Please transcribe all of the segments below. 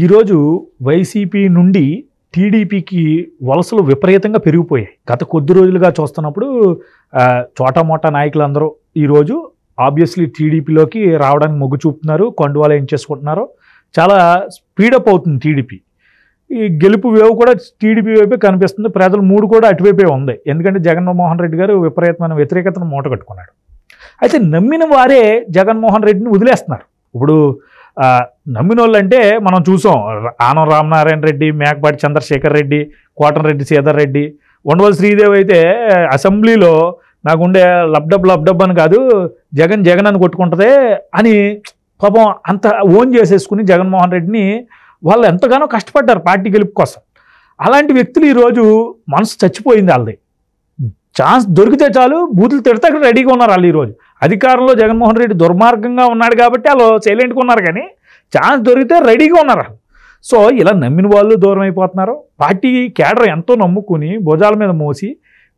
ఈరోజు వైసీపీ నుండి టీడీపీకి వలసలు విపరీతంగా పెరిగిపోయాయి గత కొద్ది రోజులుగా చూస్తున్నప్పుడు చోటామోటా నాయకులందరూ ఈరోజు ఆబ్వియస్లీ టీడీపీలోకి రావడానికి మొగ్గు చూపుతున్నారు కొండవాళ్ళు ఏం చేసుకుంటున్నారు చాలా స్పీడప్ అవుతుంది టీడీపీ ఈ గెలుపు వేవు కూడా టీడీపీ వైపే కనిపిస్తుంది ప్రజలు మూడు కూడా అటువైపే ఉంది ఎందుకంటే జగన్మోహన్ రెడ్డి గారు విపరీతమైన వ్యతిరేకతను మూట కట్టుకున్నాడు అయితే నమ్మిన వారే జగన్మోహన్ రెడ్డిని వదిలేస్తున్నారు ఇప్పుడు నమ్మినోళ్ళంటే మనం చూసాం ఆనం రామనారాయణ రెడ్డి మేకపాటి చంద్రశేఖర్ రెడ్డి కోటనరెడ్డి సీదర్ రెడ్డి ఉండవల్ శ్రీదేవి అయితే అసెంబ్లీలో నాకుండే లబ్డబ్ లబ్డబ్ అని కాదు జగన్ జగన్ అని కొట్టుకుంటుంది అని పాపం అంత ఓన్ చేసేసుకుని జగన్మోహన్ రెడ్డిని వాళ్ళు ఎంతగానో కష్టపడ్డారు పార్టీ గెలుపు కోసం అలాంటి వ్యక్తులు ఈరోజు మనసు చచ్చిపోయింది వాళ్ళది ఛాన్స్ దొరికితే చాలు బూతులు తిడతా రెడీగా ఉన్నారు వాళ్ళు ఈరోజు అధికారంలో జగన్మోహన్ రెడ్డి దుర్మార్గంగా ఉన్నాడు కాబట్టి వాళ్ళు సైలెంట్గా ఉన్నారు కానీ ఛాన్స్ దొరికితే రెడీగా ఉన్నారు సో ఇలా నమ్మిన వాళ్ళు దూరం అయిపోతున్నారు పార్టీ కేడర్ ఎంతో నమ్ముకుని భుజాల మీద మోసి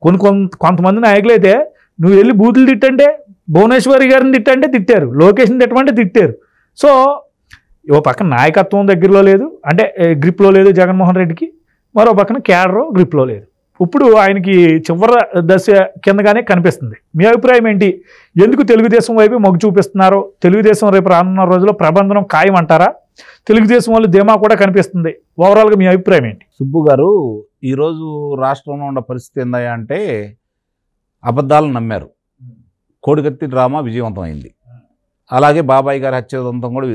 కొన్ని కొంత కొంతమంది నాయకులు అయితే నువ్వు వెళ్ళి బూతులు తిట్టంటే భువనేశ్వరి గారిని తిట్టంటే తిట్టారు లొకేషన్ తిట్టమంటే తిట్టారు సో ఓ పక్కన నాయకత్వం దగ్గరలో లేదు అంటే గ్రిప్లో లేదు జగన్మోహన్ రెడ్డికి మరో పక్కన కేడరు గ్రిప్లో లేదు ఇప్పుడు ఆయనకి చివరి దశ కిందగానే కనిపిస్తుంది మీ అభిప్రాయం ఏంటి ఎందుకు తెలుగుదేశం వైపు మొగ్గు చూపిస్తున్నారో తెలుగుదేశం రేపు రానున్న రోజుల్లో ప్రబంధనం ఖాయం అంటారా తెలుగుదేశం వాళ్ళు ధీమా కూడా కనిపిస్తుంది ఓవరాల్గా మీ అభిప్రాయం ఏంటి సుబ్బు గారు ఈరోజు రాష్ట్రంలో ఉన్న పరిస్థితి ఏందయ్యా అంటే అబద్ధాలు నమ్మారు కోడికత్తి డ్రామా విజయవంతమైంది అలాగే బాబాయ్ గారి హత్యాదంతం కూడా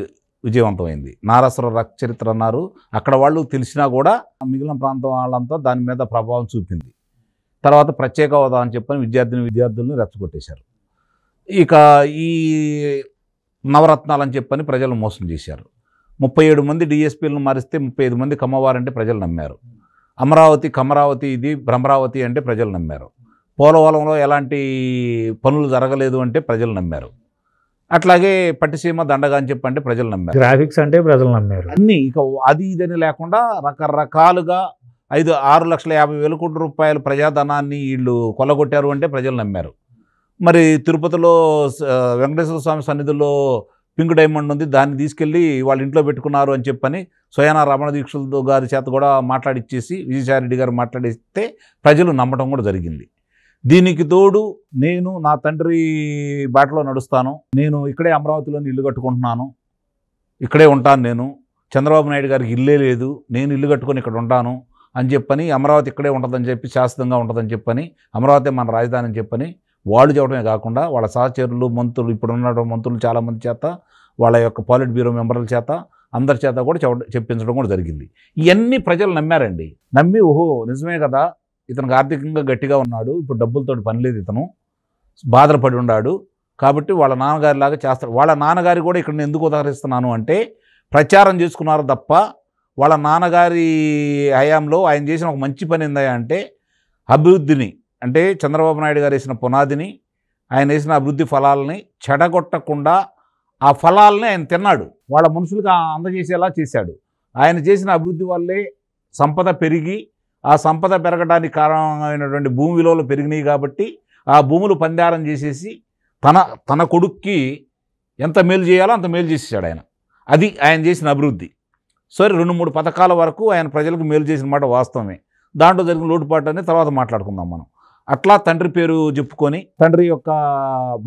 విజయవంతమైంది నారాసుర చరిత్ర అన్నారు అక్కడ వాళ్ళు తెలిసినా కూడా మిగిలిన ప్రాంతం వాళ్ళంతా దాని మీద ప్రభావం చూపింది తర్వాత ప్రత్యేక హోదా అని చెప్పని విద్యార్థిని విద్యార్థులను రెచ్చగొట్టేశారు ఇక ఈ నవరత్నాలు అని చెప్పని ప్రజలు మోసం చేశారు ముప్పై ఏడు మంది డిఎస్పీలను మారిస్తే ముప్పై ఐదు మంది కమ్మవారంటే ప్రజలు నమ్మారు అమరావతి కమరావతి ఇది భ్రమరావతి అంటే ప్రజలు నమ్మారు పోలవరంలో ఎలాంటి పనులు జరగలేదు అంటే ప్రజలు నమ్మారు అట్లాగే పట్టిసీమ దండగా అని చెప్పంటే ప్రజలు నమ్మారు గ్రాఫిక్స్ అంటే ప్రజలు నమ్మారు అన్ని ఇక అది ఇదని లేకుండా రకరకాలుగా ఐదు ఆరు లక్షల యాభై వేల కోట్ల రూపాయల ప్రజాధనాన్ని వీళ్ళు కొల్లగొట్టారు అంటే ప్రజలు నమ్మారు మరి తిరుపతిలో వెంకటేశ్వర స్వామి సన్నిధిలో పింక్ డైమండ్ ఉంది దాన్ని తీసుకెళ్ళి వాళ్ళ ఇంట్లో పెట్టుకున్నారు అని చెప్పని సోయానా రమణ దీక్షలతో గారి చేత కూడా మాట్లాడిచ్చేసి విజయసాయి రెడ్డి గారు మాట్లాడిస్తే ప్రజలు నమ్మటం కూడా జరిగింది దీనికి తోడు నేను నా తండ్రి బాటలో నడుస్తాను నేను ఇక్కడే అమరావతిలోని ఇల్లు కట్టుకుంటున్నాను ఇక్కడే ఉంటాను నేను చంద్రబాబు నాయుడు గారికి ఇల్లే లేదు నేను ఇల్లు కట్టుకొని ఇక్కడ ఉంటాను అని చెప్పని అమరావతి ఇక్కడే ఉంటుందని చెప్పి శాశ్వతంగా ఉంటుందని చెప్పని అమరావతి మన రాజధాని అని చెప్పని వాళ్ళు చెప్పడమే కాకుండా వాళ్ళ సహచరులు మంత్రులు ఇప్పుడు ఉన్న మంత్రులు చాలామంది చేత వాళ్ళ యొక్క పాలిట్ బ్యూరో మెంబర్ల చేత అందరి చేత కూడా చెప్పించడం కూడా జరిగింది ఇవన్నీ ప్రజలు నమ్మారండి నమ్మి ఓహో నిజమే కదా ఇతనికి ఆర్థికంగా గట్టిగా ఉన్నాడు ఇప్పుడు డబ్బులతో పని లేదు ఇతను బాధపడి ఉన్నాడు కాబట్టి వాళ్ళ నాన్నగారి లాగా చేస్తారు వాళ్ళ నాన్నగారి కూడా ఇక్కడ నేను ఎందుకు ఉదాహరిస్తున్నాను అంటే ప్రచారం చేసుకున్నారు తప్ప వాళ్ళ నాన్నగారి హయాంలో ఆయన చేసిన ఒక మంచి పని ఏందా అంటే అభివృద్ధిని అంటే చంద్రబాబు నాయుడు గారు వేసిన పునాదిని ఆయన వేసిన అభివృద్ధి ఫలాలని చెడగొట్టకుండా ఆ ఫలాలని ఆయన తిన్నాడు వాళ్ళ మనుషులకు అందజేసేలా చేశాడు ఆయన చేసిన అభివృద్ధి వల్లే సంపద పెరిగి ఆ సంపద పెరగడానికి కారణమైనటువంటి భూమి విలువలు పెరిగినాయి కాబట్టి ఆ భూములు పందారం చేసేసి తన తన కొడుక్కి ఎంత మేలు చేయాలో అంత మేలు చేసేసాడు ఆయన అది ఆయన చేసిన అభివృద్ధి సరే రెండు మూడు పథకాల వరకు ఆయన ప్రజలకు మేలు చేసిన మాట వాస్తవమే దాంట్లో జరిగిన లోటుపాటు అనేది తర్వాత మాట్లాడుకుందాం మనం అట్లా తండ్రి పేరు చెప్పుకొని తండ్రి యొక్క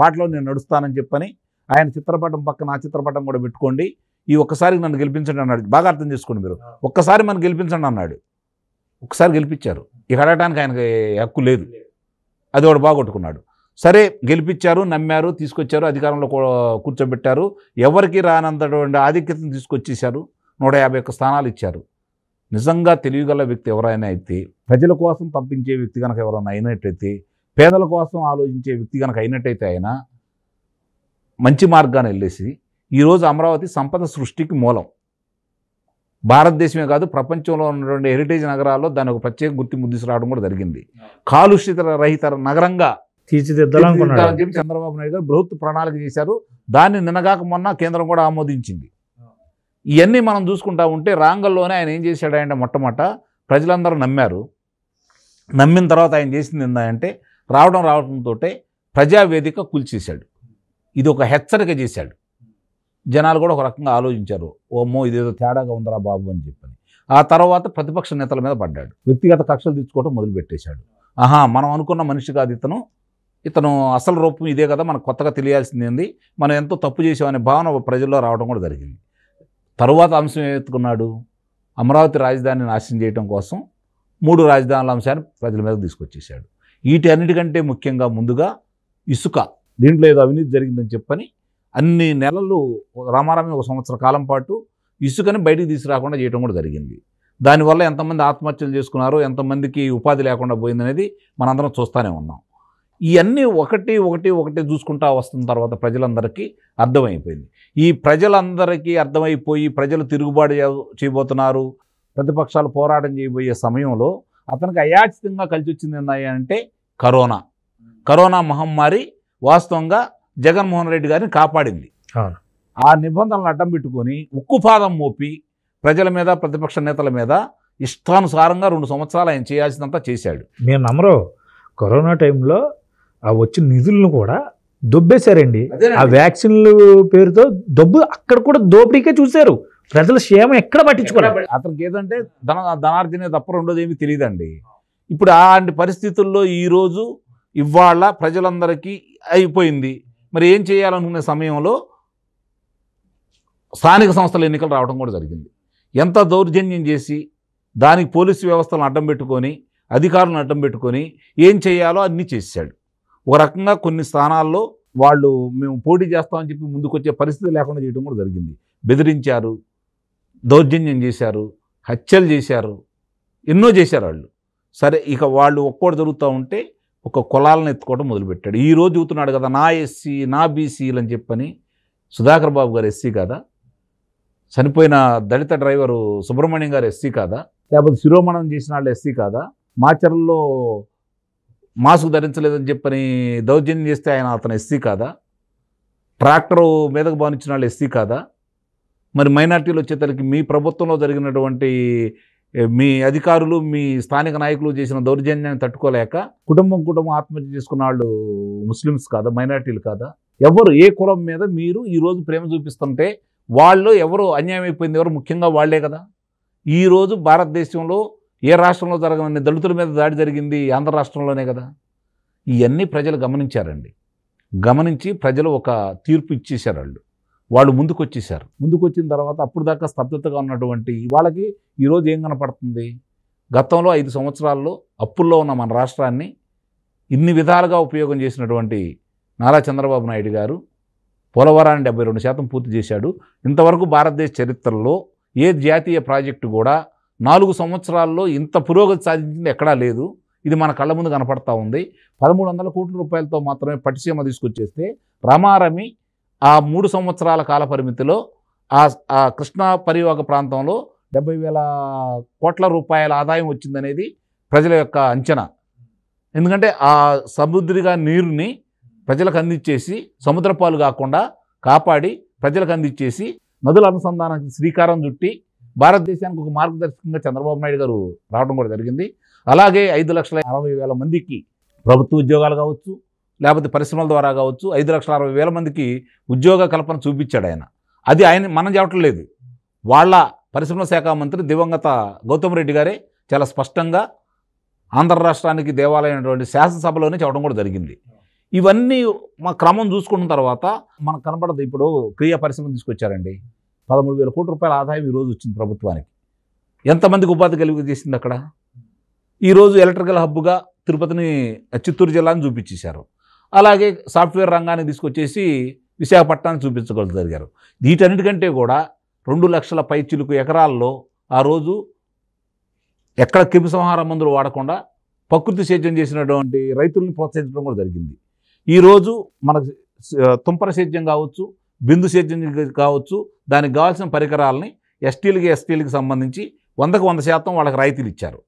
బాటలో నేను నడుస్తానని చెప్పని ఆయన చిత్రపటం పక్కన ఆ చిత్రపటం కూడా పెట్టుకోండి ఈ ఒక్కసారి నన్ను గెలిపించండి అన్నాడు బాగా అర్థం చేసుకోండి మీరు ఒక్కసారి మనం గెలిపించండి అన్నాడు ఒకసారి గెలిపించారు ఇక అడగటానికి ఆయనకి హక్కు లేదు అది వాడు బాగొట్టుకున్నాడు సరే గెలిపించారు నమ్మారు తీసుకొచ్చారు అధికారంలో కూర్చోబెట్టారు ఎవరికి రానంతటువంటి ఆధిక్యతను తీసుకొచ్చేశారు నూట యాభై ఒక్క స్థానాలు ఇచ్చారు నిజంగా తెలివిగల వ్యక్తి ఎవరైనా అయితే ప్రజల కోసం తప్పించే వ్యక్తి కనుక ఎవరైనా అయినట్టయితే పేదల కోసం ఆలోచించే వ్యక్తి కనుక అయినట్టయితే ఆయన మంచి మార్గాన్ని వెళ్ళేసి ఈరోజు అమరావతి సంపద సృష్టికి మూలం భారతదేశమే కాదు ప్రపంచంలో ఉన్నటువంటి హెరిటేజ్ నగరాల్లో దాని ఒక ప్రత్యేక గుర్తింపు తీసుకురావడం కూడా జరిగింది కాలుష్యత రహిత నగరంగా తీర్చిదిద్దాలనుకుంటున్నారు చెప్పి చంద్రబాబు నాయుడు గారు బృహత్ ప్రణాళిక చేశారు దాన్ని నిన్నగాక మొన్న కేంద్రం కూడా ఆమోదించింది ఇవన్నీ మనం చూసుకుంటా ఉంటే రాంగల్లోనే ఆయన ఏం చేశాడంటే మొట్టమొదట ప్రజలందరూ నమ్మారు నమ్మిన తర్వాత ఆయన చేసింది ఏంటంటే రావడం రావడంతో ప్రజావేదిక కూల్చేశాడు ఇది ఒక హెచ్చరిక చేశాడు జనాలు కూడా ఒక రకంగా ఆలోచించారు ఓమ్మో ఇదేదో తేడాగా ఉందరా బాబు అని చెప్పని ఆ తర్వాత ప్రతిపక్ష నేతల మీద పడ్డాడు వ్యక్తిగత కక్షలు తీర్చుకోవడం మొదలుపెట్టేశాడు ఆహా మనం అనుకున్న మనిషి కాదు ఇతను ఇతను అసలు రూపం ఇదే కదా మనకు కొత్తగా తెలియాల్సింది మనం ఎంతో తప్పు చేసామనే భావన ప్రజల్లో రావడం కూడా జరిగింది తరువాత అంశం ఎత్తుకున్నాడు అమరావతి రాజధానిని నాశనం చేయడం కోసం మూడు రాజధానుల అంశాన్ని ప్రజల మీద తీసుకొచ్చేసాడు వీటి అన్నిటికంటే ముఖ్యంగా ముందుగా ఇసుక దీంట్లో ఏదో అవినీతి జరిగిందని చెప్పని అన్ని నెలలు రామారామి ఒక సంవత్సర కాలం పాటు ఇసుకని బయటికి తీసుకురాకుండా చేయడం కూడా జరిగింది దానివల్ల ఎంతమంది ఆత్మహత్యలు చేసుకున్నారు ఎంతమందికి ఉపాధి లేకుండా పోయిందనేది మనందరం చూస్తూనే ఉన్నాం ఇవన్నీ ఒకటి ఒకటి ఒకటి చూసుకుంటా వస్తున్న తర్వాత ప్రజలందరికీ అర్థమైపోయింది ఈ ప్రజలందరికీ అర్థమైపోయి ప్రజలు తిరుగుబాటు చేయబోతున్నారు ప్రతిపక్షాలు పోరాటం చేయబోయే సమయంలో అతనికి అయాచితంగా కలిసి వచ్చింది ఏంటంటే కరోనా కరోనా మహమ్మారి వాస్తవంగా జగన్మోహన్ రెడ్డి గారిని కాపాడింది ఆ నిబంధనలను అడ్డం పెట్టుకొని ఉక్కుపాదం మోపి ప్రజల మీద ప్రతిపక్ష నేతల మీద ఇష్టానుసారంగా రెండు సంవత్సరాలు ఆయన చేయాల్సిందంతా చేశాడు మేము నమ్మరు కరోనా టైంలో ఆ వచ్చిన నిధులను కూడా దొబ్బేశారండి ఆ వ్యాక్సిన్లు పేరుతో దొబ్బు అక్కడ కూడా దోపిడీకే చూశారు ప్రజల క్షేమం ఎక్కడ పట్టించుకోవాలి అతనికి ఏదంటే ధన ధనార్జనే తప్ప రెండోది ఏమి తెలియదండి ఇప్పుడు అలాంటి పరిస్థితుల్లో ఈరోజు ఇవాళ ప్రజలందరికీ అయిపోయింది మరి ఏం చేయాలనుకునే సమయంలో స్థానిక సంస్థల ఎన్నికలు రావడం కూడా జరిగింది ఎంత దౌర్జన్యం చేసి దానికి పోలీసు వ్యవస్థలను అడ్డం పెట్టుకొని అధికారులను అడ్డం పెట్టుకొని ఏం చేయాలో అన్నీ చేశాడు ఒక రకంగా కొన్ని స్థానాల్లో వాళ్ళు మేము పోటీ చేస్తామని చెప్పి ముందుకొచ్చే పరిస్థితి లేకుండా చేయడం కూడా జరిగింది బెదిరించారు దౌర్జన్యం చేశారు హత్యలు చేశారు ఎన్నో చేశారు వాళ్ళు సరే ఇక వాళ్ళు ఒక్కోటి జరుగుతూ ఉంటే ఒక కులాలను ఎత్తుకోవడం మొదలుపెట్టాడు ఈరోజు చూస్తున్నాడు కదా నా ఎస్సీ నా బీసీలు అని చెప్పని సుధాకర్ బాబు గారు ఎస్సీ కాదా చనిపోయిన దళిత డ్రైవరు సుబ్రహ్మణ్యం గారు ఎస్సీ కాదా లేకపోతే శిరోమణం చేసిన వాళ్ళు ఎస్సీ కాదా మాచర్లో మాస్క్ ధరించలేదని చెప్పని దౌర్జన్యం చేస్తే ఆయన అతను ఎస్సీ కాదా ట్రాక్టరు మీదకు బానిచ్చిన వాళ్ళు ఎస్సీ కాదా మరి మైనార్టీలు వచ్చేసరికి మీ ప్రభుత్వంలో జరిగినటువంటి మీ అధికారులు మీ స్థానిక నాయకులు చేసిన దౌర్జన్యాన్ని తట్టుకోలేక కుటుంబం కుటుంబం ఆత్మహత్య చేసుకున్న వాళ్ళు ముస్లిమ్స్ కాదా మైనార్టీలు కాదా ఎవరు ఏ కులం మీద మీరు ఈరోజు ప్రేమ చూపిస్తుంటే వాళ్ళు ఎవరు అన్యాయం అయిపోయింది ఎవరు ముఖ్యంగా వాళ్లే కదా ఈరోజు భారతదేశంలో ఏ రాష్ట్రంలో జరగని దళితుల మీద దాడి జరిగింది ఆంధ్ర రాష్ట్రంలోనే కదా ఇవన్నీ ప్రజలు గమనించారండి గమనించి ప్రజలు ఒక తీర్పు ఇచ్చేశారు వాళ్ళు వాళ్ళు ముందుకు వచ్చేసారు ముందుకు వచ్చిన తర్వాత అప్పుడు దాకా స్తబ్దతగా ఉన్నటువంటి వాళ్ళకి ఈరోజు ఏం కనపడుతుంది గతంలో ఐదు సంవత్సరాల్లో అప్పుల్లో ఉన్న మన రాష్ట్రాన్ని ఇన్ని విధాలుగా ఉపయోగం చేసినటువంటి నారా చంద్రబాబు నాయుడు గారు పోలవరాన్ని డెబ్బై రెండు శాతం పూర్తి చేశాడు ఇంతవరకు భారతదేశ చరిత్రలో ఏ జాతీయ ప్రాజెక్టు కూడా నాలుగు సంవత్సరాల్లో ఇంత పురోగతి సాధించింది ఎక్కడా లేదు ఇది మన కళ్ళ ముందు కనపడతా ఉంది పదమూడు వందల కోట్ల రూపాయలతో మాత్రమే పటిసీమ తీసుకొచ్చేస్తే రమారమి ఆ మూడు సంవత్సరాల కాల పరిమితిలో ఆ కృష్ణా పరివాహక ప్రాంతంలో డెబ్బై వేల కోట్ల రూపాయల ఆదాయం వచ్చిందనేది ప్రజల యొక్క అంచనా ఎందుకంటే ఆ సముద్రిగా నీరుని ప్రజలకు అందించేసి సముద్రపాలు కాకుండా కాపాడి ప్రజలకు అందించేసి నదుల అనుసంధానానికి శ్రీకారం చుట్టి భారతదేశానికి ఒక మార్గదర్శకంగా చంద్రబాబు నాయుడు గారు రావడం కూడా జరిగింది అలాగే ఐదు లక్షల అరవై వేల మందికి ప్రభుత్వ ఉద్యోగాలు కావచ్చు లేకపోతే పరిశ్రమల ద్వారా కావచ్చు ఐదు లక్షల అరవై వేల మందికి ఉద్యోగ కల్పన చూపించాడు ఆయన అది ఆయన మనం చెప్పటం లేదు వాళ్ళ పరిశ్రమ శాఖ మంత్రి దివంగత గౌతమ్ రెడ్డి గారే చాలా స్పష్టంగా ఆంధ్ర రాష్ట్రానికి దేవాలయమైనటువంటి శాసనసభలోనే చెప్పడం కూడా జరిగింది ఇవన్నీ మా క్రమం చూసుకున్న తర్వాత మనకు కనపడదు ఇప్పుడు క్రియా పరిశ్రమ తీసుకొచ్చారండి పదమూడు వేల కోట్ల రూపాయల ఆదాయం ఈరోజు వచ్చింది ప్రభుత్వానికి ఎంతమందికి ఉపాధి చేసింది అక్కడ ఈరోజు ఎలక్ట్రికల్ హబ్గా తిరుపతిని చిత్తూరు జిల్లాని చూపించేశారు అలాగే సాఫ్ట్వేర్ రంగాన్ని తీసుకొచ్చేసి విశాఖపట్నాన్ని చూపించగలుగు జరిగారు వీటన్నిటికంటే కూడా రెండు లక్షల పైచిలుకు ఎకరాల్లో ఆ రోజు ఎక్కడ క్రిమి సంహార మందులు వాడకుండా ప్రకృతి సేద్యం చేసినటువంటి రైతుల్ని ప్రోత్సహించడం కూడా జరిగింది ఈరోజు మన తుంపర సేద్యం కావచ్చు బిందు సేద్యం కావచ్చు దానికి కావాల్సిన పరికరాలని ఎస్టీలకి ఎస్టీలకి సంబంధించి వందకు వంద శాతం వాళ్ళకి రాయితీలు ఇచ్చారు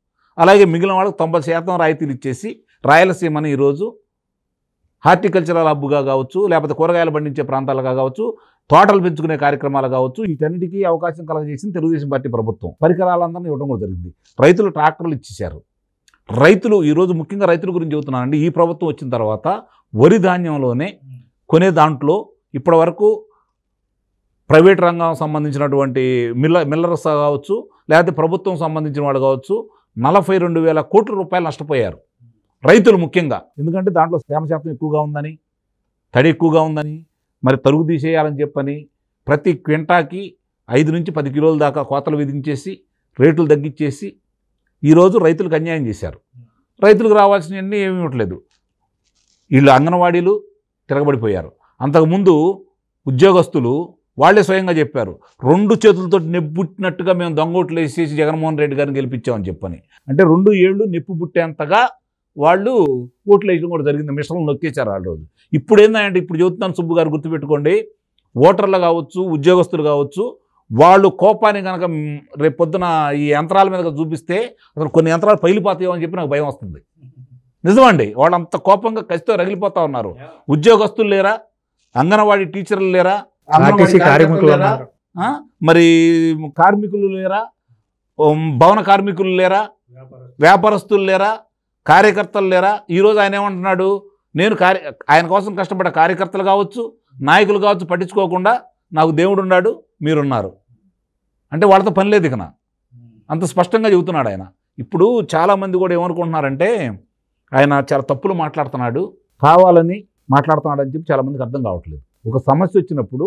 అలాగే మిగిలిన వాళ్ళకి తొంభై శాతం రాయితీలు ఇచ్చేసి రాయలసీమని ఈరోజు హార్టికల్చరల్ అబ్బుగా కావచ్చు లేకపోతే కూరగాయలు పండించే ప్రాంతాలుగా కావచ్చు తోటలు పెంచుకునే కార్యక్రమాలు కావచ్చు వీటన్నిటికీ అవకాశం కలగజేసింది తెలుగుదేశం పార్టీ ప్రభుత్వం పరికరాలందరినీ ఇవ్వడం కూడా జరిగింది రైతులు ట్రాక్టర్లు ఇచ్చేశారు రైతులు ఈరోజు ముఖ్యంగా రైతుల గురించి చెబుతున్నానండి ఈ ప్రభుత్వం వచ్చిన తర్వాత వరి ధాన్యంలోనే కొనే దాంట్లో ఇప్పటి వరకు ప్రైవేట్ రంగం సంబంధించినటువంటి మిల్ల మిల్లరస్ కావచ్చు లేకపోతే ప్రభుత్వం సంబంధించిన వాళ్ళు కావచ్చు నలభై రెండు వేల కోట్ల రూపాయలు నష్టపోయారు రైతులు ముఖ్యంగా ఎందుకంటే దాంట్లో తేమ శాతం ఎక్కువగా ఉందని తడి ఎక్కువగా ఉందని మరి తరుగు తీసేయాలని చెప్పని ప్రతి క్వింటాకి ఐదు నుంచి పది కిలోల దాకా కోతలు విధించేసి రేట్లు తగ్గించేసి ఈరోజు రైతులకు అన్యాయం చేశారు రైతులకు రావాల్సినవన్నీ ఏమి ఇవ్వట్లేదు వీళ్ళు అంగన్వాడీలు తిరగబడిపోయారు అంతకుముందు ఉద్యోగస్తులు వాళ్లే స్వయంగా చెప్పారు రెండు చేతులతో నెప్పుట్టినట్టుగా మేము ఓట్లు వేసేసి జగన్మోహన్ రెడ్డి గారిని గెలిపించామని చెప్పని అంటే రెండు ఏళ్ళు నెప్పు పుట్టేంతగా వాళ్ళు ఓట్లు వేయడం కూడా జరిగింది మిషన్లు నొక్కేశారు ఆ రోజు ఇప్పుడు ఏంటంటే ఇప్పుడు చెబుతున్నాను సుబ్బు గారు గుర్తుపెట్టుకోండి ఓటర్లు కావచ్చు ఉద్యోగస్తులు కావచ్చు వాళ్ళు కోపాన్ని కనుక పొద్దున ఈ యంత్రాల మీద చూపిస్తే అసలు కొన్ని యంత్రాలు పగిలిపోతాయో అని చెప్పి నాకు భయం వస్తుంది నిజమండి వాళ్ళు అంత కోపంగా ఖచ్చితంగా రగిలిపోతా ఉన్నారు ఉద్యోగస్తులు లేరా అంగన్వాడీ టీచర్లు లేరా మరి కార్మికులు లేరా భవన కార్మికులు లేరా వ్యాపారస్తులు లేరా కార్యకర్తలు లేరా ఈరోజు ఆయన ఏమంటున్నాడు నేను కార్య ఆయన కోసం కష్టపడే కార్యకర్తలు కావచ్చు నాయకులు కావచ్చు పట్టించుకోకుండా నాకు దేవుడు ఉన్నాడు మీరున్నారు అంటే వాళ్ళతో పని లేదు ఇకన అంత స్పష్టంగా చెబుతున్నాడు ఆయన ఇప్పుడు చాలామంది కూడా ఏమనుకుంటున్నారంటే ఆయన చాలా తప్పులు మాట్లాడుతున్నాడు కావాలని మాట్లాడుతున్నాడు అని చెప్పి చాలామందికి అర్థం కావట్లేదు ఒక సమస్య వచ్చినప్పుడు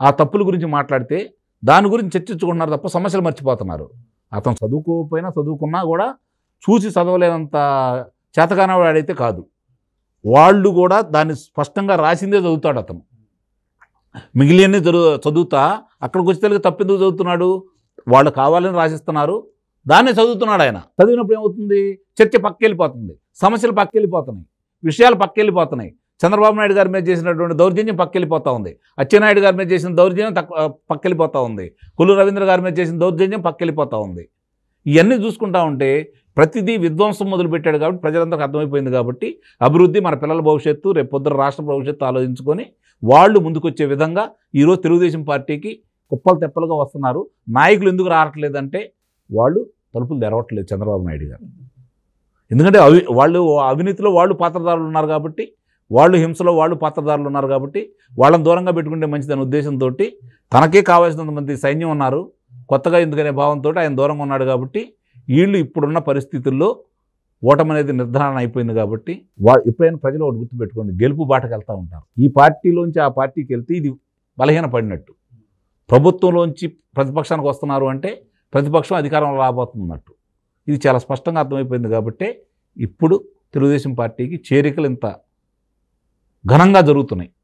ఆ తప్పుల గురించి మాట్లాడితే దాని గురించి చర్చించుకుంటున్నారు తప్ప సమస్యలు మర్చిపోతున్నారు అతను చదువుకోకపోయినా చదువుకున్నా కూడా చూసి చదవలేనంత చేతకానవాడైతే కాదు వాళ్ళు కూడా దాన్ని స్పష్టంగా రాసిందే చదువుతాడు అతను మిగిలినన్ని చదువు చదువుతా అక్కడికి వచ్చి వచ్చేసరికి తప్పెందుకు చదువుతున్నాడు వాళ్ళు కావాలని రాసిస్తున్నారు దాన్నే చదువుతున్నాడు ఆయన చదివినప్పుడు ఏమవుతుంది చర్చ పక్కెళ్ళిపోతుంది సమస్యలు పక్కెళ్ళిపోతున్నాయి విషయాలు పక్కెళ్ళిపోతున్నాయి చంద్రబాబు నాయుడు గారి మీద చేసినటువంటి దౌర్జన్యం పక్కెళ్ళిపోతూ ఉంది అచ్చెన్నాయుడు గారి మీద చేసిన దౌర్జన్యం తక్కువ పక్కెళ్ళిపోతూ ఉంది కులు రవీంద్ర గారి మీద చేసిన దౌర్జన్యం పక్కెళ్ళిపోతూ ఉంది ఇవన్నీ చూసుకుంటా ఉంటే ప్రతిదీ విధ్వంసం మొదలుపెట్టాడు కాబట్టి ప్రజలందరికీ అర్థమైపోయింది కాబట్టి అభివృద్ధి మన పిల్లల భవిష్యత్తు రేపు పొద్దున రాష్ట్ర భవిష్యత్తు ఆలోచించుకొని వాళ్ళు ముందుకొచ్చే విధంగా ఈరోజు తెలుగుదేశం పార్టీకి కుప్పలు తెప్పలుగా వస్తున్నారు నాయకులు ఎందుకు రావట్లేదంటే వాళ్ళు తలుపులు తెరవట్లేదు చంద్రబాబు నాయుడు గారు ఎందుకంటే అవి వాళ్ళు అవినీతిలో వాళ్ళు పాత్రదారులు ఉన్నారు కాబట్టి వాళ్ళు హింసలో వాళ్ళు పాత్రదారులు ఉన్నారు కాబట్టి వాళ్ళని దూరంగా పెట్టుకుంటే మంచిదనే ఉద్దేశంతో తనకే కావాల్సినంత మంది సైన్యం ఉన్నారు కొత్తగా ఎందుకనే భావంతో ఆయన దూరంగా ఉన్నాడు కాబట్టి వీళ్ళు ఇప్పుడున్న పరిస్థితుల్లో ఓటమి అనేది నిర్ధారణ అయిపోయింది కాబట్టి వా ఎప్పుడైనా ప్రజలు ఒకటి గుర్తుపెట్టుకోండి గెలుపు బాటకు వెళ్తూ ఉంటారు ఈ పార్టీలోంచి ఆ పార్టీకి వెళ్తే ఇది బలహీన పడినట్టు ప్రభుత్వంలోంచి ప్రతిపక్షానికి వస్తున్నారు అంటే ప్రతిపక్షం అధికారంలో రాబోతున్నట్టు ఇది చాలా స్పష్టంగా అర్థమైపోయింది కాబట్టి ఇప్పుడు తెలుగుదేశం పార్టీకి చేరికలు ఇంత ఘనంగా జరుగుతున్నాయి